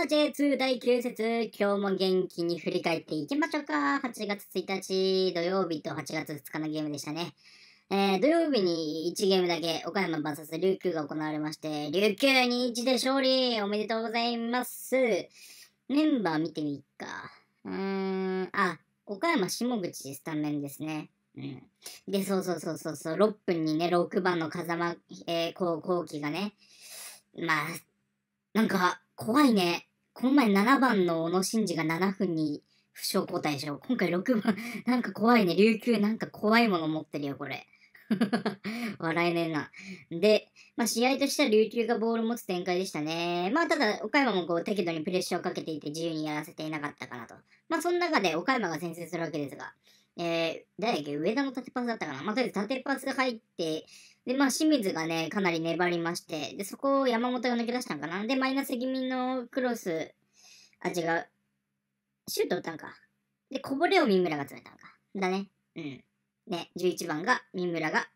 さ J2 第9節、今日も元気に振り返っていきましょうか。8月1日土曜日と8月2日のゲームでしたね。えー、土曜日に1ゲームだけ岡山 VS 琉球が行われまして、琉球に1で勝利おめでとうございます。メンバー見てみっか。うーん、あ、岡山下口スタンメンですね。うん。で、そうそうそうそうそう、6分にね、6番の風間、えー、こう、後期がね、まあ、なんか、怖いね。この前7番の小野伸二が7分に負傷交代でしょ。今回6番、なんか怖いね。琉球なんか怖いもの持ってるよ、これ。笑えねえな。で、まあ、試合としては琉球がボール持つ展開でしたね。まあ、ただ、岡山もこう適度にプレッシャーをかけていて自由にやらせていなかったかなと。まあ、その中で岡山が先制するわけですが、えー、誰だっけ上田の縦パスだったかなまあ、とりあえず縦パス入って、で、まあ、清水がね、かなり粘りまして、で、そこを山本が抜け出したんかな。で、マイナス気味のクロス、あ、違う。シュート打ったんか。で、こぼれを三村が詰めたんか。だね。うん。ね、11番が、三村が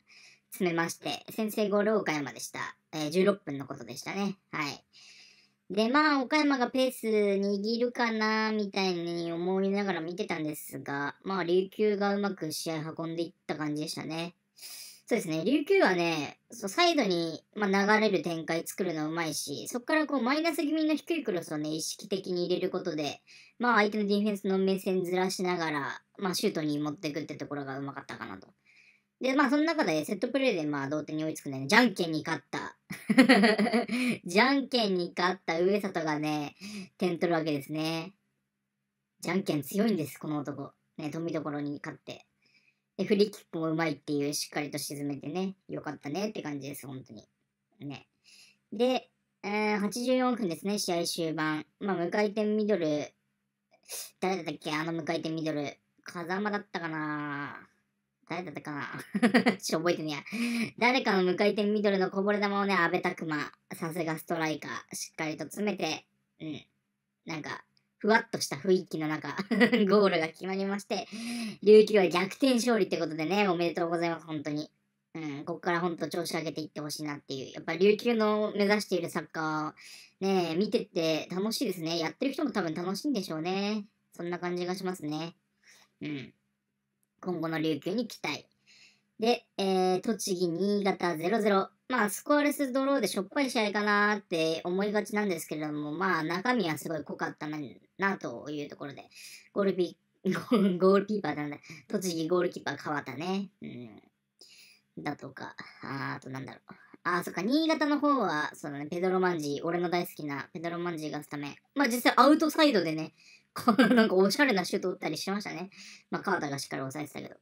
詰めまして、先制ゴールを岡山でした。えー、16分のことでしたね。はい。で、まあ、岡山がペース握るかな、みたいに思いながら見てたんですが、まあ、琉球がうまく試合運んでいった感じでしたね。そうですね、琉球はね、そうサイドに、まあ、流れる展開作るのうまいし、そこからこうマイナス気味の低いクロスをね、意識的に入れることで、まあ、相手のディフェンスの目線ずらしながら、まあ、シュートに持っていくってところがうまかったかなと。で、まあ、その中でセットプレーで、まあ、同点に追いつくね、じゃんけんに勝った。じゃんけんに勝った上里がね、点取るわけですね。じゃんけん強いんです、この男。ね、富所に勝って。で、フリーキックもうまいっていう、しっかりと沈めてね、よかったねって感じです、本当に。ね。で、えー、84分ですね、試合終盤。まあ、無回転ミドル、誰だったっけあの無回転ミドル。風間だったかな誰だったかな ちょ、覚えてねや。誰かの無回転ミドルのこぼれ球をね、阿部拓馬。さすがストライカー、しっかりと詰めて、うん。なんか、ふわっとした雰囲気の中 ゴールが決まりまして、琉球は逆転勝利ってことでね、おめでとうございます、本当に。うん、ここから本当調子上げていってほしいなっていう。やっぱ琉球の目指しているサッカー、ね、見てて楽しいですね。やってる人も多分楽しいんでしょうね。そんな感じがしますね。うん。今後の琉球に期待。で、えー、栃木、新潟0-0。まあ、スコアレスドローでしょっぱい試合かなって思いがちなんですけれども、まあ、中身はすごい濃かったな、なというところで、ゴールピー、ゴールキーパーなんだ。栃木ゴールキーパーったね。うん。だとか、ああとなんだろう。あ、そっか、新潟の方は、そのね、ペドロマンジー、俺の大好きなペドロマンジーがスタメン。まあ実際アウトサイドでね、なんかおしゃれなシュート打ったりしてましたね。まあ、川田がしっかり抑えてたけど。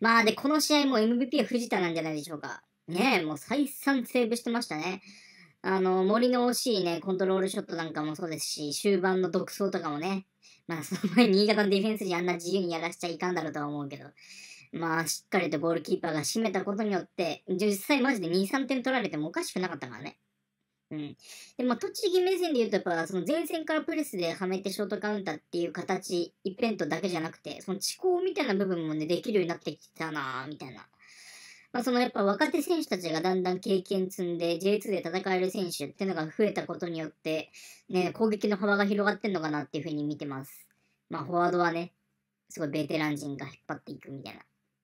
まあ、で、この試合も MVP は藤田なんじゃないでしょうか。ねえ、もう再三セーブしてましたね。あの、森の惜しいね、コントロールショットなんかもそうですし、終盤の独走とかもね、まあ、その前新潟のディフェンスにあんな自由にやらしちゃいかんだろうとは思うけど、まあ、しっかりとゴールキーパーが締めたことによって、実際マジで2、3点取られてもおかしくなかったからね。うん。で、も、栃木目線で言うと、やっぱ、その前線からプレスではめてショートカウンターっていう形、一辺トだけじゃなくて、その地高みたいな部分もね、できるようになってきたなみたいな。まあ、そのやっぱ若手選手たちがだんだん経験積んで J2 で戦える選手っていうのが増えたことによって、ね、攻撃の幅が広がってんのかなっていうふうに見てます。まあ、フォワードはね、すごいベテラン陣が引っ張っていくみたいな。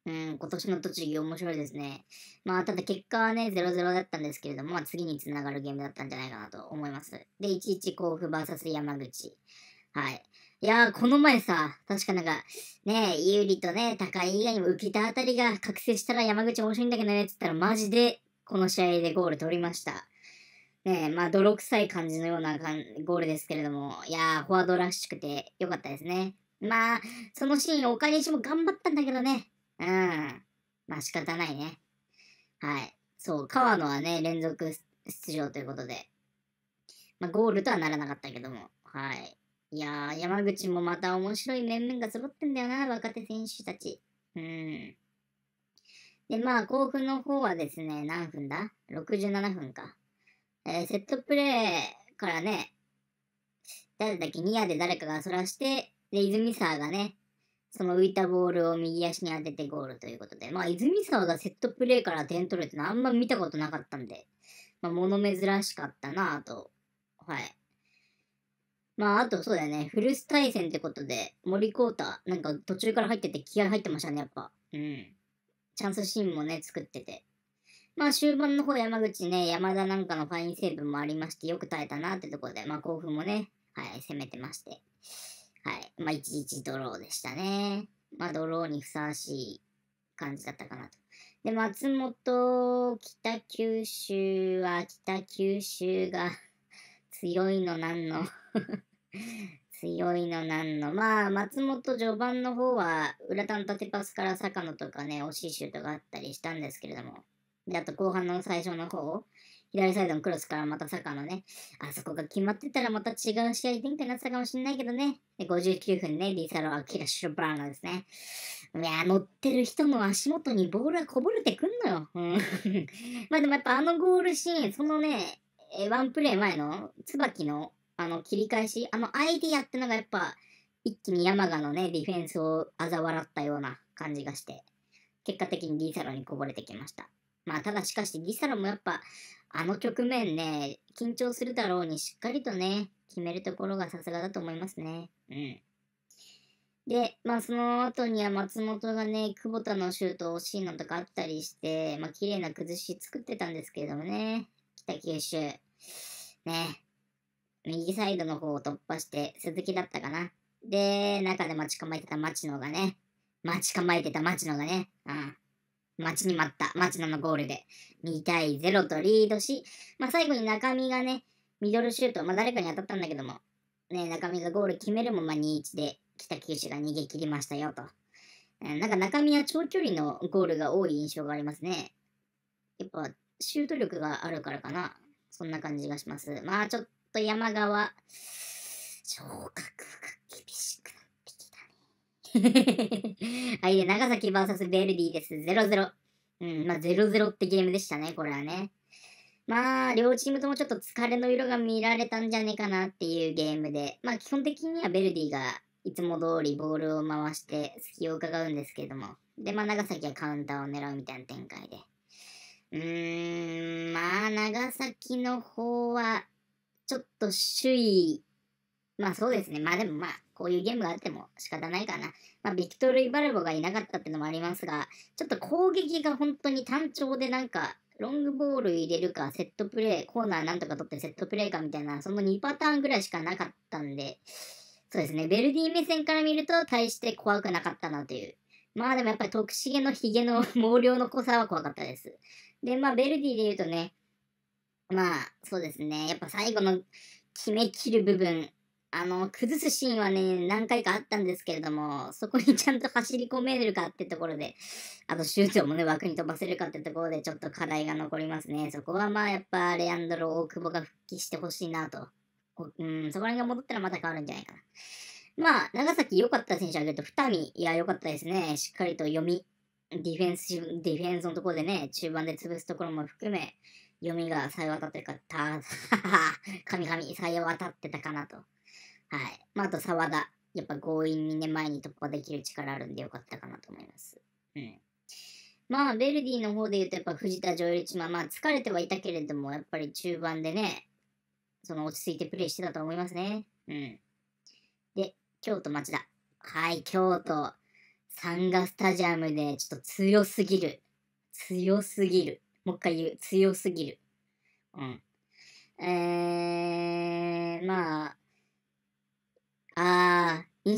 うん、今年の栃木面白いですね。まあ、ただ結果はね、0-0だったんですけれども、まあ、次につながるゲームだったんじゃないかなと思います。で、1-1甲府 VS 山口。はい。いやー、この前さ、確かなんか、ね、有利とね、高い以外にも受けたあたりが覚醒したら山口面白いんだけどね、って言ったらマジで、この試合でゴール取りました。ねまあ、泥臭い感じのようなゴールですけれども、いやー、フォワードらしくて良かったですね。まあ、そのシーン、岡西も頑張ったんだけどね、うん。まあ仕方ないね。はい。そう、川野はね、連続出場ということで。まあゴールとはならなかったけども。はい。いやー、山口もまた面白い面々が揃ってんだよな、若手選手たち。うん。で、まあ、甲府の方はですね、何分だ ?67 分か。えー、セットプレーからね、誰だっけ、ニアで誰かがそらして、で、泉沢がね、その浮いたボールを右足に当ててゴールということで、まあ、泉沢がセットプレーから点取るってのはあんま見たことなかったんで、まあ、物珍しかったなと、はい。まあ、あとそうだよね、古巣対戦ってことで、森コータ、なんか途中から入ってて気合入ってましたね、やっぱ。うん。チャンスシーンもね、作ってて。まあ、終盤の方、山口ね、山田なんかのファインセーブもありまして、よく耐えたなってところで、まあ、甲府もね、はい、攻めてまして。はい。まあ、1-1ドローでしたね。まあ、ドローにふさわしい感じだったかなと。で、松本、北九州は、北九州が 強いのなんの 強いのなんの。まあ、松本序盤の方は、浦田の縦パスから坂野とかね、おしいとかあったりしたんですけれども。で、あと後半の最初の方、左サイドのクロスからまたサカのね、あそこが決まってたらまた違う試合展開になってたかもしれないけどね。59分ね、リサロ・アキラ・シュバーナですね。いや、乗ってる人の足元にボールがこぼれてくんのよ。うん、まあでもやっぱあのゴールシーン、そのね、ワンプレイ前の椿のあの切り返し、あのアイディアってのがやっぱ一気に山賀のね、ディフェンスを嘲笑ったような感じがして、結果的にリーサロにこぼれてきました。まあ、ただしかし、ギサロもやっぱ、あの局面ね、緊張するだろうにしっかりとね、決めるところがさすがだと思いますね。うん。で、まあその後には松本がね、久保田のシュート惜しいのとかあったりして、まあ綺麗な崩し作ってたんですけれどもね、北九州。ね、右サイドの方を突破して、鈴木だったかな。で、中で待ち構えてた町野がね、待ち構えてた町野がね、うん。待ちに待った町野のゴールで2対0とリードし、まあ、最後に中身がね、ミドルシュート、まあ、誰かに当たったんだけども、ね、中身がゴール決めるも、まあ、2-1で北九州が逃げ切りましたよと。なんか中身は長距離のゴールが多い印象がありますね。やっぱシュート力があるからかな。そんな感じがします。まあちょっと山川、昇格か。は い、で、長崎 VS ベルディです。0-0。うん、まあ、0-0ってゲームでしたね、これはね。まあ、両チームともちょっと疲れの色が見られたんじゃねえかなっていうゲームで、まあ、基本的にはベルディがいつも通りボールを回して隙を伺うんですけれども、で、まあ、長崎はカウンターを狙うみたいな展開で。うーん、まあ、長崎の方は、ちょっと首位、まあそうですね、まあでもまあ、こういうゲームがあっても仕方ないかな。まあ、ビクトル・イバルボがいなかったってのもありますが、ちょっと攻撃が本当に単調でなんか、ロングボール入れるか、セットプレー、コーナーなんとか取ってセットプレーかみたいな、その2パターンぐらいしかなかったんで、そうですね、ベルディ目線から見ると大して怖くなかったなという。まあでもやっぱり徳重のヒゲの毛量の濃さは怖かったです。で、まあベルディで言うとね、まあそうですね、やっぱ最後の決めきる部分、あの、崩すシーンはね、何回かあったんですけれども、そこにちゃんと走り込めるかってところで、あとシュートもね、枠に飛ばせるかってところで、ちょっと課題が残りますね。そこはまあ、やっぱ、レアンドロ、大久保が復帰してほしいなと。うん、そこら辺が戻ったらまた変わるんじゃないかな。まあ、長崎良かった選手挙げると、二見、いや、良かったですね。しっかりと読み、ディフェンス、ディフェンスのところでね、中盤で潰すところも含め、読みがさえ渡ってかた、ははは、神々さえ渡ってたかなと。はい。まあ、あと沢田。やっぱ強引にね、前に突破できる力あるんでよかったかなと思います。うん。まあ、ベルディの方で言うと、やっぱ藤田上一馬、まあ、疲れてはいたけれども、やっぱり中盤でね、その落ち着いてプレイしてたと思いますね。うん。で、京都町田。はい、京都。サンガスタジアムで、ちょっと強すぎる。強すぎる。もう一回言う。強すぎる。うん。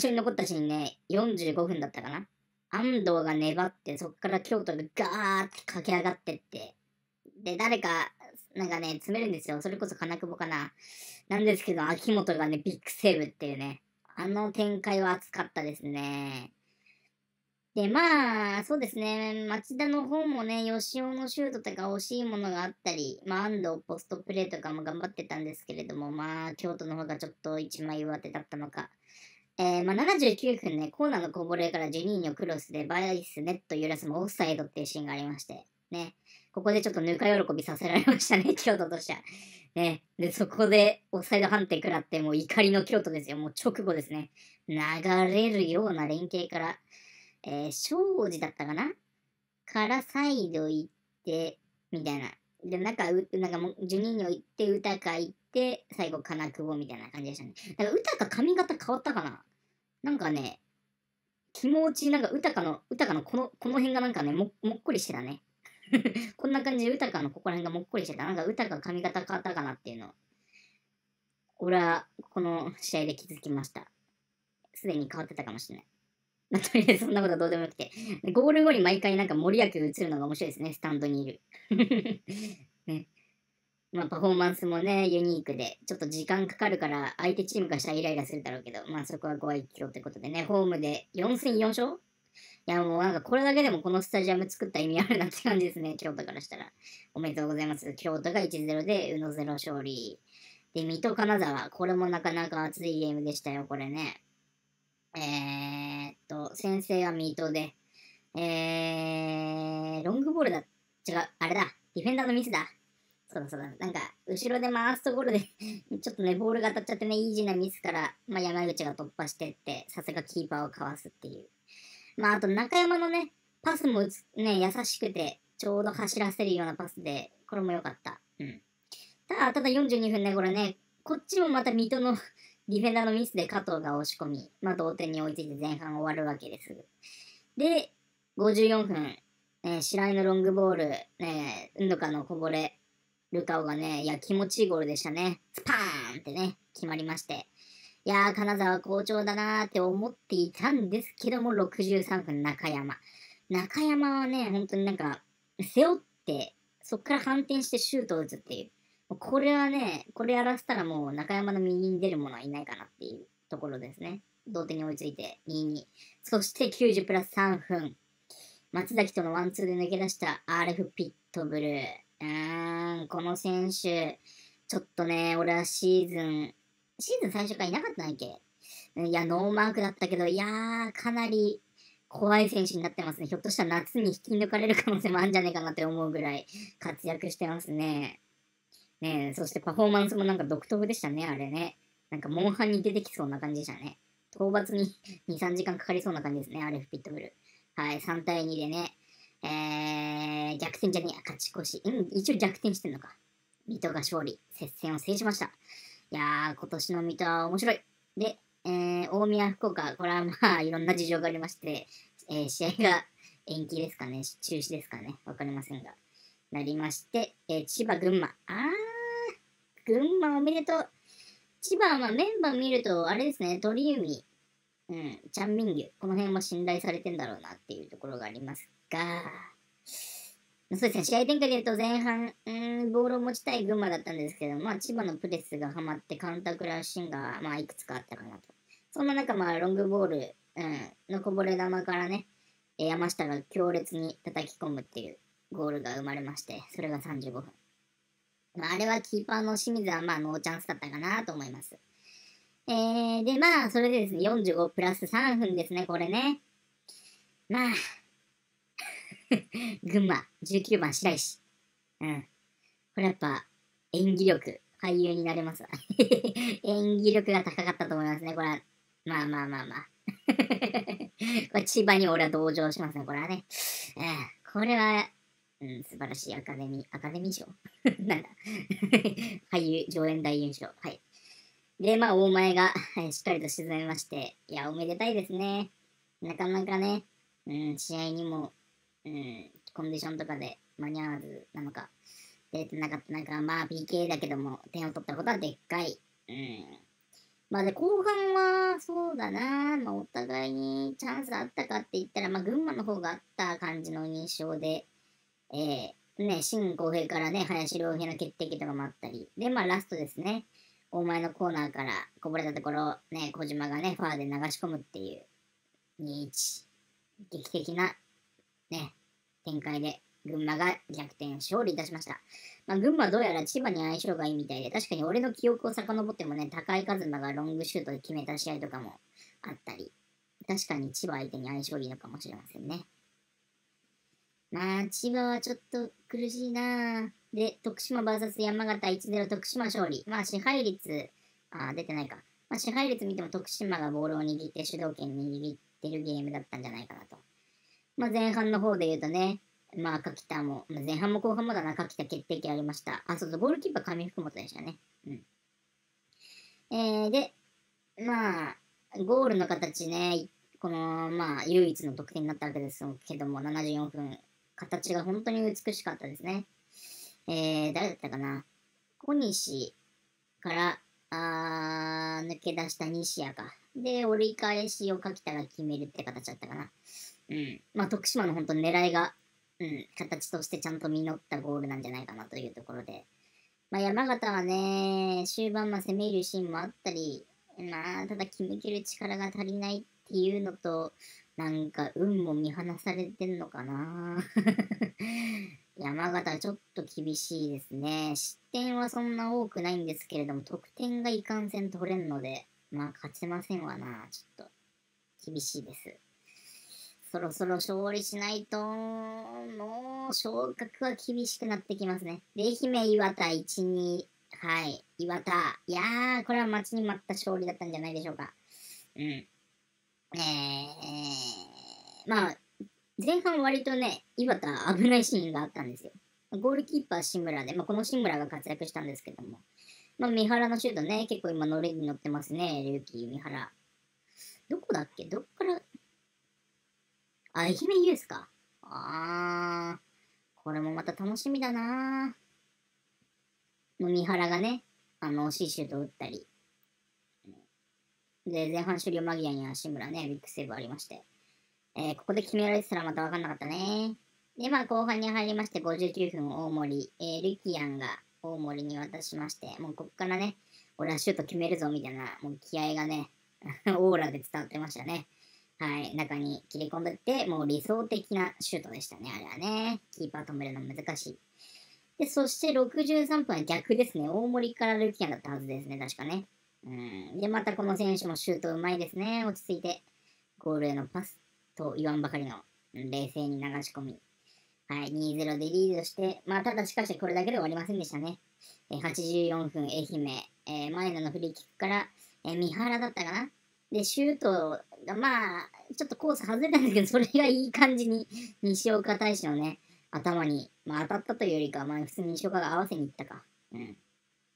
象に残ったシーンね、45分だったかな。安藤が粘って、そっから京都がガーって駆け上がってって、で、誰か、なんかね、詰めるんですよ。それこそ金久保かな。なんですけど、秋元がね、ビッグセーブっていうね、あの展開は熱かったですね。で、まあ、そうですね、町田の方もね、吉尾のシュートとか惜しいものがあったり、まあ、安藤ポストプレーとかも頑張ってたんですけれども、まあ、京都の方がちょっと一枚上手だったのか、えー、まあ、79分ね、コーナーのこぼれからジュニーニョクロスでバイスネット揺らすもオフサイドっていうシーンがありまして、ね。ここでちょっとぬか喜びさせられましたね、京都としては。ね。で、そこでオフサイド判定食らって、もう怒りの京都ですよ。もう直後ですね。流れるような連携から、えー、庄司だったかなからサイド行って、みたいな。で、なんか、うなんかもう、ジュニーニョ行って、歌か行って、最後、金久保みたいな感じでしたね。なんか、歌か髪型変わったかななんかね、気持ち、なんか、歌かの、歌かのこの、この辺がなんかね、ももっこりしてたね。こんな感じで、歌かのここら辺がもっこりしてた。なんか、歌か髪型変わったかなっていうの。俺は、この試合で気づきました。すでに変わってたかもしれない。まあ、とりあえずそんなことはどうでもよくて。ゴール後に毎回なんか森脇が映るのが面白いですね、スタンドにいる。ね。まあ、パフォーマンスもね、ユニークで、ちょっと時間かかるから、相手チームからしたらイライラするだろうけど、まあそこはご愛嬌ということでね、ホームで4戦4勝いやもうなんかこれだけでもこのスタジアム作った意味あるなって感じですね、京都からしたら。おめでとうございます。京都が1-0で、宇野0勝利。で、水戸金沢、これもなかなか熱いゲームでしたよ、これね。えー、っと、先生は水戸で、えー、ロングボールだ。違う、あれだ。ディフェンダーのミスだ。そうだそう、だ。なんか、後ろで回すところで ちょっとね、ボールが当たっちゃってね、イージーなミスから、まあ、山口が突破してって、さすがキーパーをかわすっていう。まあ、あと中山のね、パスもね、優しくて、ちょうど走らせるようなパスで、これも良かった。うん。ただ、ただ42分ね、これね、こっちもまた水戸の ディフェンダーのミスで加藤が押し込み、まあ、同点に追いついて前半終わるわけです。で、54分、え白井のロングボール、えう運動かのこぼれ、ルカオがね、いや、気持ちいいゴールでしたね。スパーンってね、決まりまして。いやー、金沢好調だなーって思っていたんですけども、63分中山。中山はね、本当になんか、背負って、そっから反転してシュートを打つっていう。これはね、これやらせたらもう中山の右に出る者はいないかなっていうところですね。同点に追いついて2に。そして90プラス3分。松崎とのワンツーで抜け出した RF ピットブルー。うん、この選手、ちょっとね、俺はシーズン、シーズン最初からいなかったんだっけいや、ノーマークだったけど、いやー、かなり怖い選手になってますね。ひょっとしたら夏に引き抜かれる可能性もあるんじゃねえかなって思うぐらい活躍してますね。ねそしてパフォーマンスもなんか独特でしたね、あれね。なんかモンハンに出てきそうな感じでしたね。討伐に2、3時間かかりそうな感じですね、アレフ・ピットブル。はい、3対2でね、えー、逆転じゃねえや、勝ち越し。うん、一応逆転してんのか。水戸が勝利、接戦を制しました。いやー、今年の水戸は面白い。で、えー、大宮、福岡、これはまあ、いろんな事情がありまして、えー、試合が延期ですかね、中止ですかね、わかりませんが、なりまして、えー、千葉、群馬。あー、群馬おめでとう。千葉はまあメンバー見ると、あれですね、鳥海、うん、チャン・ミンギュ、この辺も信頼されてんだろうなっていうところがありますが、そうですね、試合展開で言うと前半、うん、ボールを持ちたい群馬だったんですけど、まあ、千葉のプレスがはまってカウンタークラッシングが、まあ、いくつかあったかなと。そんな中、まあ、ロングボール、うん、のこぼれ球からね、山下が強烈に叩き込むっていうゴールが生まれまして、それが35分。まあ、あれはキーパーの清水は、まあ、ノーチャンスだったかなと思います。えー、で、まあ、それでですね、45プラス3分ですね、これね。まあ、群馬、19番白石。うん。これやっぱ、演技力、俳優になれます 演技力が高かったと思いますね、これは。まあまあまあまあ。これ千葉に俺は同情しますね、これはね。うん、これは、うん、素晴らしいアカデミー、アカデミー賞なんだ俳優、上演大優賞。はい。で、まあ、大前が、しっかりと沈めまして、いや、おめでたいですね。なかなかね、うん、試合にも、うん、コンディションとかで間に合わずなのか、出てなかった中、まあ、PK だけども、点を取ったことはでっかい。うん。まあ、で、後半は、そうだな、まあ、お互いにチャンスあったかって言ったら、まあ、群馬の方があった感じの印象で、えー、ね、新公平からね、林良平の決定機とかもあったり、で、まあ、ラストですね。大前のコーナーからこぼれたところ、ね、小島がね、ファーで流し込むっていう、2-1。劇的な、ね、展開で、群馬が逆転勝利いたしました。まあ、群馬はどうやら千葉に相性がいいみたいで、確かに俺の記憶を遡ってもね、高井和馬がロングシュートで決めた試合とかもあったり、確かに千葉相手に相性いいのかもしれませんね。まあ、千葉はちょっと苦しいなぁ。で、徳島 VS 山形1-0徳島勝利。まあ支配率、あ出てないか。まあ支配率見ても徳島がボールを握って主導権握ってるゲームだったんじゃないかなと。まあ前半の方で言うとね、まあ、柿田も、前半も後半もだな、柿田決定機ありました。あ、そうそう、ゴールキーパー上福本でしたね。うん。えー、で、まあ、ゴールの形ね、この、まあ、唯一の得点になったわけですけども、74分、形が本当に美しかったですね。えー、誰だったかな。小西から、あ抜け出した西矢か。で、折り返しを柿田が決めるって形だったかな。うん。まあ、徳島の本当狙いが、うん、形としてちゃんと実ったゴールなんじゃないかなというところで。まあ、山形はね、終盤ま攻めるシーンもあったり、まあ、ただ決めきる力が足りないっていうのと、なんか運も見放されてんのかな山形ちょっと厳しいですね。失点はそんな多くないんですけれども、得点がいかんせん取れんので、まあ勝ちませんわな。ちょっと、厳しいです。そろそろ勝利しないと、もう昇格は厳しくなってきますね。で、愛媛岩田1、2、はい、岩田。いやー、これは待ちに待った勝利だったんじゃないでしょうか。うん。えー、まあ、前半割とね、岩田危ないシーンがあったんですよ。ゴールキーパー志村で、まあ、この志村が活躍したんですけども、まあ、三原のシュートね、結構今乗れに乗ってますね、ルーキー三原。どこだっけどっから、あ、愛媛ユースか。あー、これもまた楽しみだなもう三原がね、あの、惜しいシュート打ったり。で、前半終了間際には志村ね、ビッグセーブありまして。えー、ここで決められてたらまた分かんなかったね。で、まあ、後半に入りまして、59分大森、えー、ルキアンが大森に渡しまして、もうここからね、俺はシュート決めるぞみたいな、もう気合がね、オーラで伝わってましたね。はい、中に切り込んでって、もう理想的なシュートでしたね、あれはね。キーパー止めるの難しい。で、そして63分は逆ですね。大森からルキアンだったはずですね、確かね。うん。で、またこの選手もシュートうまいですね、落ち着いて。ゴールへのパス。と言わんばかりの冷静に流し込み、はい、2-0でリードして、まあ、ただしかしこれだけで終わりませんでしたね。え84分、愛媛、えー、前田のフリーキックから、えー、三原だったかなで、シュートが、まあ、ちょっとコース外れたんですけど、それがいい感じに、西岡大使のね、頭に、まあ、当たったというよりか、まあ、普通に西岡が合わせに行ったか。うん。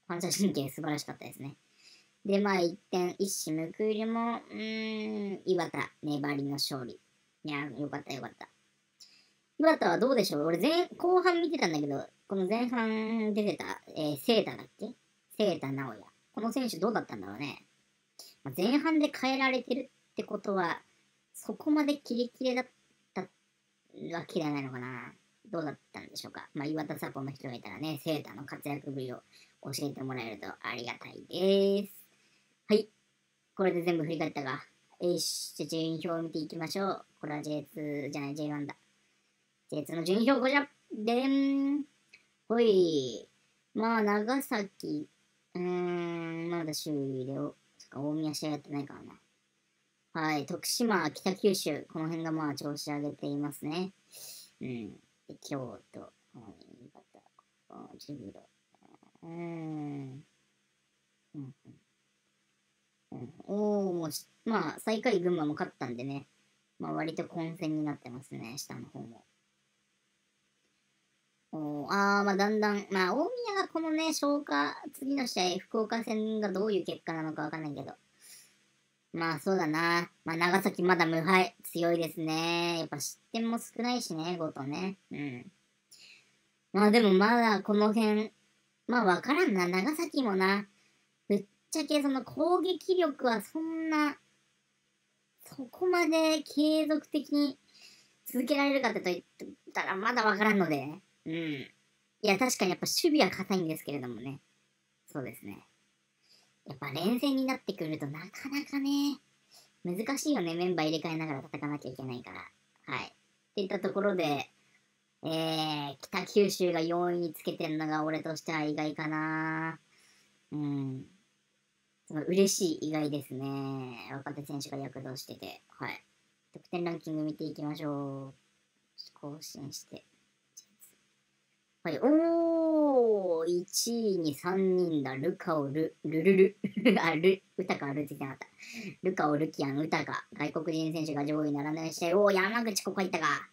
反射神経素晴らしかったですね。で、まあ、1点、一矢報いるも、うん、岩田、粘りの勝利。いやー、よかったよかった。柴田はどうでしょう俺前、後半見てたんだけど、この前半出てた、えー、セータだっけセータ直也。この選手どうだったんだろうね。まあ、前半で変えられてるってことは、そこまでキレキレだったわけではないのかな。どうだったんでしょうか。まあ、岩田サポの人がいたらね、セータの活躍ぶりを教えてもらえるとありがたいです。はい。これで全部振り返ったか。えじゃ順位表を見ていきましょう。これは J2 じゃない、J1 だ。J2 の順位表、こちら。でん。ほい。まあ、長崎、うーん、まだ周囲で、そか、大宮試合やってないからな。はい、徳島、北九州、この辺がまあ調子上げていますね。うん。で京都、新潟、ジュロ。うん。うん。おおもまあ、最下位群馬も勝ったんでね、まあ、割と混戦になってますね、下の方も。おああ、まあ、だんだん、まあ、大宮がこのね、消化、次の試合、福岡戦がどういう結果なのかわかんないけど。まあ、そうだな。まあ、長崎まだ無敗、強いですね。やっぱ失点も少ないしね、ごとね。うん。まあ、でもまだこの辺、まあ、わからんな。長崎もな、ちゃけその攻撃力はそんな、そこまで継続的に続けられるかってと言ったらまだわからんので、うん。いや、確かにやっぱ守備は硬いんですけれどもね。そうですね。やっぱ連戦になってくるとなかなかね、難しいよね。メンバー入れ替えながら戦わなきゃいけないから。はい。っていったところで、えー、北九州が4位につけてるのが俺としては意外かなうん。嬉しい、意外ですね。若手選手が躍動してて。はい。得点ランキング見ていきましょう。更新して。はい、おー !1 位に3人だ。ルカオル、ルルル、あ、ル、タか、ルついてなかった。ルカオ、ルキアン、タが。外国人選手が上位らないして、おー、山口ここ行ったか。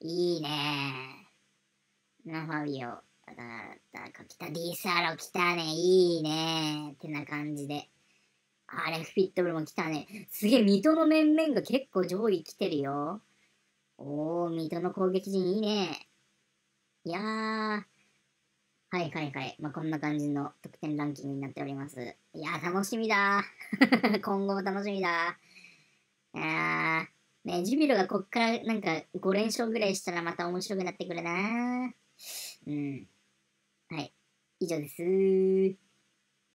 いいねー。ナファビオ、だ、だ、か、来た。ディサロ来たね。いいねー。ってな感じで。あれ、フィットブルも来たね。すげえ、水戸の面々が結構上位来てるよ。おー、水戸の攻撃陣いいね。いやー。はいはいはい。まあ、こんな感じの得点ランキングになっております。いやー、楽しみだ 今後も楽しみだあー。ねジュビロがこっからなんか5連勝ぐらいしたらまた面白くなってくるなうん。はい。以上です